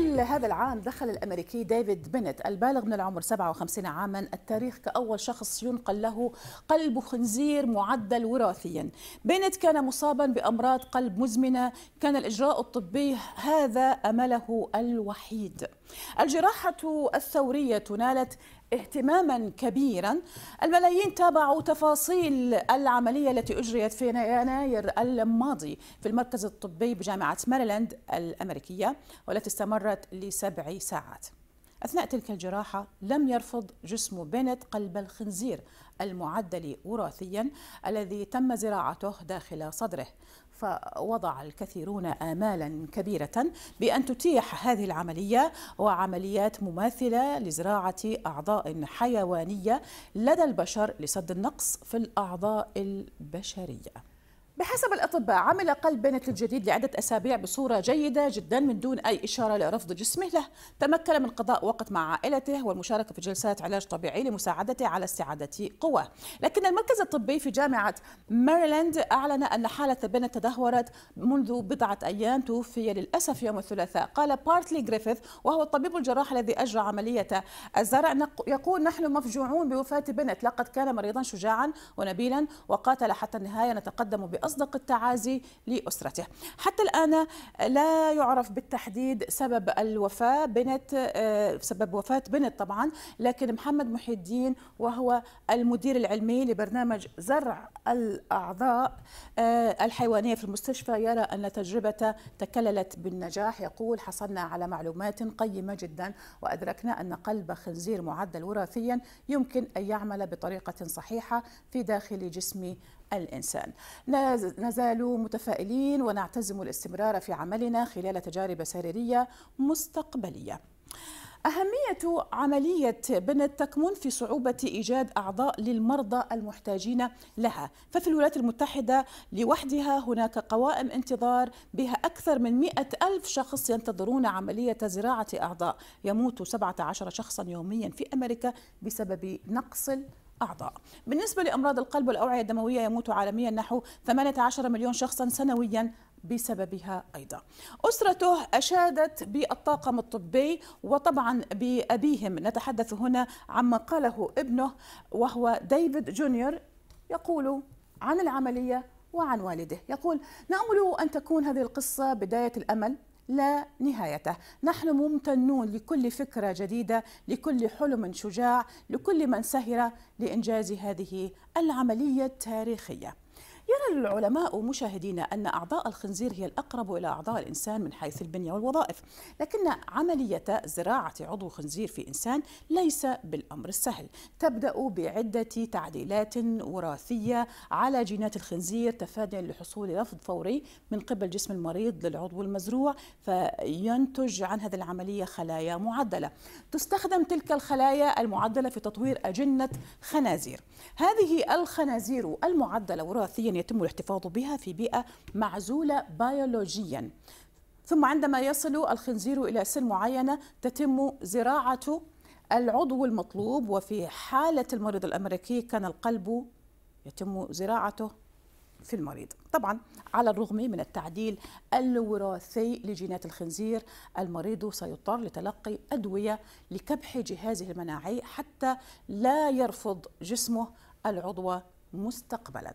خلال هذا العام دخل الأمريكي ديفيد بنت البالغ من العمر 57 عاما التاريخ كأول شخص ينقل له قلب خنزير معدل وراثيا بنت كان مصابا بأمراض قلب مزمنة كان الإجراء الطبي هذا أمله الوحيد الجراحة الثورية نالت اهتماما كبيرا الملايين تابعوا تفاصيل العملية التي أجريت في يناير الماضي في المركز الطبي بجامعة ماريلاند الأمريكية والتي استمرت استمرت لسبع ساعات أثناء تلك الجراحة لم يرفض جسم بنت قلب الخنزير المعدل وراثيا الذي تم زراعته داخل صدره فوضع الكثيرون آمالا كبيرة بأن تتيح هذه العملية وعمليات مماثلة لزراعة أعضاء حيوانية لدى البشر لسد النقص في الأعضاء البشرية بحسب الأطباء عمل قلب بنت الجديد لعدة أسابيع بصورة جيدة جدا من دون أي إشارة لرفض جسمه له تمكن من قضاء وقت مع عائلته والمشاركة في جلسات علاج طبيعي لمساعدته على استعادة قواه لكن المركز الطبي في جامعة ماريلاند أعلن أن حالة البنت تدهورت منذ بضعة أيام توفي للأسف يوم الثلاثاء قال بارتلي جريفيث وهو الطبيب الجراح الذي أجرى عملية الزرع يقول نحن مفجوعون بوفاة بنت لقد كان مريضا شجاعا ونبيلا وقاتل حتى النهاية نتقدم بأصل أصدق التعازي لأسرته حتى الآن لا يعرف بالتحديد سبب الوفاة بنت آه، سبب وفاة بنت طبعا لكن محمد محي الدين وهو المدير العلمي لبرنامج زرع الأعضاء آه، الحيوانية في المستشفى يرى أن تجربة تكللت بالنجاح يقول حصلنا على معلومات قيمة جدا وأدركنا أن قلب خنزير معدل وراثيا يمكن أن يعمل بطريقة صحيحة في داخل جسم الإنسان نزال متفائلين ونعتزم الاستمرار في عملنا خلال تجارب سريرية مستقبلية أهمية عملية بنت تكمن في صعوبة إيجاد أعضاء للمرضى المحتاجين لها ففي الولايات المتحدة لوحدها هناك قوائم انتظار بها أكثر من مئة ألف شخص ينتظرون عملية زراعة أعضاء يموت 17 شخصا يوميا في أمريكا بسبب نقص أعضاء بالنسبة لأمراض القلب والأوعية الدموية يموت عالميا نحو 18 مليون شخصا سنويا بسببها أيضا أسرته أشادت بالطاقم الطبي وطبعا بأبيهم نتحدث هنا عما قاله ابنه وهو ديفيد جونيور يقول عن العملية وعن والده يقول نأمل أن تكون هذه القصة بداية الأمل لا نهايته نحن ممتنون لكل فكرة جديدة لكل حلم شجاع لكل من سهر لإنجاز هذه العملية التاريخية يرى العلماء مشاهدينا أن أعضاء الخنزير هي الأقرب إلى أعضاء الإنسان من حيث البنية والوظائف لكن عملية زراعة عضو خنزير في إنسان ليس بالأمر السهل تبدأ بعدة تعديلات وراثية على جينات الخنزير تفاديا لحصول رفض فوري من قبل جسم المريض للعضو المزروع فينتج عن هذه العملية خلايا معدلة تستخدم تلك الخلايا المعدلة في تطوير أجنة خنازير هذه الخنازير المعدلة وراثيا يتم الاحتفاظ بها في بيئة معزولة بيولوجيا ثم عندما يصل الخنزير إلى سن معينة تتم زراعة العضو المطلوب وفي حالة المريض الأمريكي كان القلب يتم زراعته في المريض طبعا على الرغم من التعديل الوراثي لجينات الخنزير المريض سيضطر لتلقي أدوية لكبح جهازه المناعي حتى لا يرفض جسمه العضو مستقبلاً